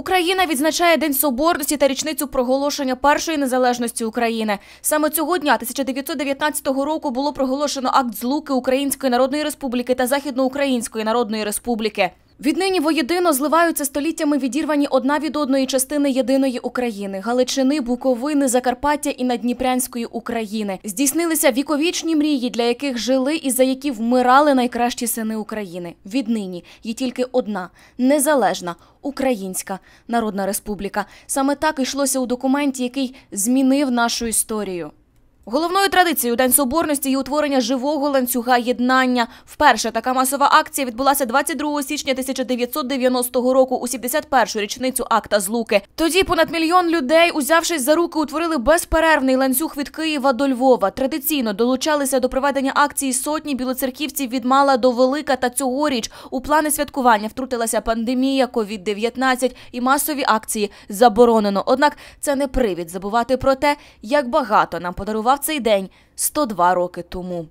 Україна відзначає День Соборності та річницю проголошення першої незалежності України. Саме цього дня 1919 року було проголошено акт злуки Української Народної Республіки та Західноукраїнської Народної Республіки. Віднині воєдино зливаються століттями відірвані одна від одної частини єдиної України Галичини, Буковини, Закарпаття і Надніпрянської України. Здійснилися віковічні мрії, для яких жили і за які вмирали найкращі сини України. Віднині є тільки одна незалежна Українська Народна Республіка. Саме так йшлося у документі, який змінив нашу історію. Головною традицією День Соборності є утворення живого ланцюга єднання. Вперше така масова акція відбулася 22 січня 1990 року у 71-ю річницю акта Злуки. Тоді понад мільйон людей, узявшись за руки, утворили безперервний ланцюг від Києва до Львова. Традиційно долучалися до проведення акції сотні білоцерківців від мала до велика. Та цьогоріч у плани святкування втрутилася пандемія COVID-19 і масові акції заборонено. Однак це не привід забувати про те, як багато нам подарували святкував цей день 102 роки тому.